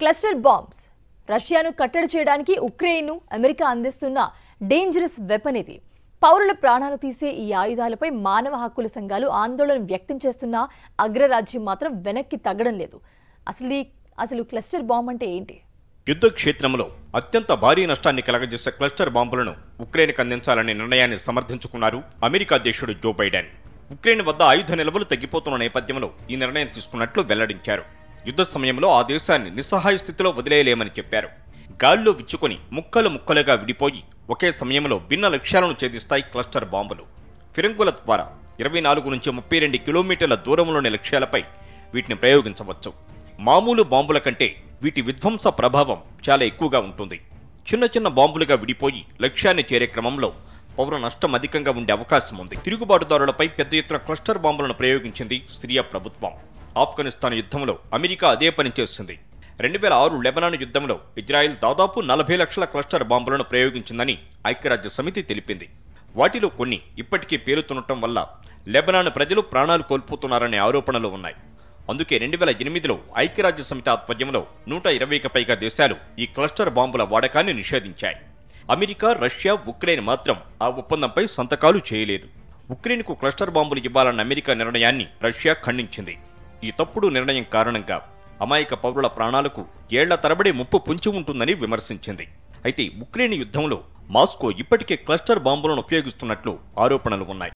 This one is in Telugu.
క్లస్టర్ బాంబ్స్ రష్యాను కట్టడి చేయడానికి ఉక్రెయిన్ను అమెరికా అందిస్తున్న డేంజరస్ వెపన్ ఇది పౌరుల ప్రాణాలు తీసే ఈ ఆయుధాలపై మానవ హక్కుల సంఘాలు ఆందోళన వ్యక్తం చేస్తున్న అగ్రరాజ్యం మాత్రం వెనక్కి తగ్గడం లేదు అసలు అసలు క్లస్టర్ బాంబ్ అంటే ఏంటి యుద్ధ క్షేత్రంలో అత్యంత భారీ నష్టాన్ని కలగజేసే క్లస్టర్ బాంబులను ఉక్రెయిన్కు అందించాలనే నిర్ణయాన్ని సమర్థించుకున్నారు అమెరికా అధ్యక్షుడు జో బైడెన్ ఉక్రెయిన్ వద్ద ఆయుధ నిల్వలు తగ్గిపోతున్న నేపథ్యంలో ఈ నిర్ణయం తీసుకున్నట్లు వెల్లడించారు యుద్ధ సమయంలో ఆ దేశాన్ని నిస్సహాయ స్థితిలో వదిలేయలేమని చెప్పారు గాల్లో విచ్చుకొని ముక్కలు ముక్కలుగా విడిపోయి ఒకే సమయంలో భిన్న లక్ష్యాలను ఛేదిస్తాయి క్లస్టర్ బాంబులు ఫిరంగుల ద్వారా ఇరవై నాలుగు నుంచి ముప్పై రెండు కిలోమీటర్ల దూరంలోని లక్ష్యాలపై వీటిని ప్రయోగించవచ్చు మామూలు బాంబుల కంటే వీటి విధ్వంస ప్రభావం చాలా ఎక్కువగా ఉంటుంది చిన్న చిన్న బాంబులుగా విడిపోయి లక్ష్యాన్ని చేరే క్రమంలో పౌర నష్టం అధికంగా ఉండే అవకాశం ఉంది తిరుగుబాటుదారులపై పెద్ద ఎత్తున క్లస్టర్ బాంబులను ప్రయోగించింది సిరియా ప్రభుత్వం ఆఫ్ఘనిస్తాన్ యుద్ధంలో అమెరికా అదే పని చేస్తుంది రెండు వేల ఆరు లెబనాన్ యుద్ధంలో ఇజ్రాయెల్ దాదాపు నలభై లక్షల క్లస్టర్ బాంబులను ప్రయోగించిందని ఐక్యరాజ్య సమితి తెలిపింది వాటిలో కొన్ని ఇప్పటికీ పేలుతుండటం వల్ల లెబనాన్ ప్రజలు ప్రాణాలు కోల్పోతున్నారనే ఆరోపణలు ఉన్నాయి అందుకే రెండు వేల ఎనిమిదిలో ఐక్యరాజ్య సమితి ఆధ్వర్యంలో నూట ఇరవైకి పైగా దేశాలు ఈ క్లస్టర్ బాంబుల వాడకాన్ని నిషేధించాయి అమెరికా రష్యా ఉక్రెయిన్ మాత్రం ఆ ఒప్పందంపై సంతకాలు చేయలేదు ఉక్రెయిన్కు క్లస్టర్ బాంబులు ఇవ్వాలన్న అమెరికా నిర్ణయాన్ని రష్యా ఖండించింది ఈ తప్పుడు నిర్ణయం కారణంగా అమాయక పౌరుల ప్రాణాలకు ఏళ్ల తరబడి ముప్పు పుంచి ఉంటుందని విమర్శించింది అయితే ఉక్రెయిన్ యుద్ధంలో మాస్కో ఇప్పటికే క్లస్టర్ బాంబులను ఉపయోగిస్తున్నట్లు ఆరోపణలు ఉన్నాయి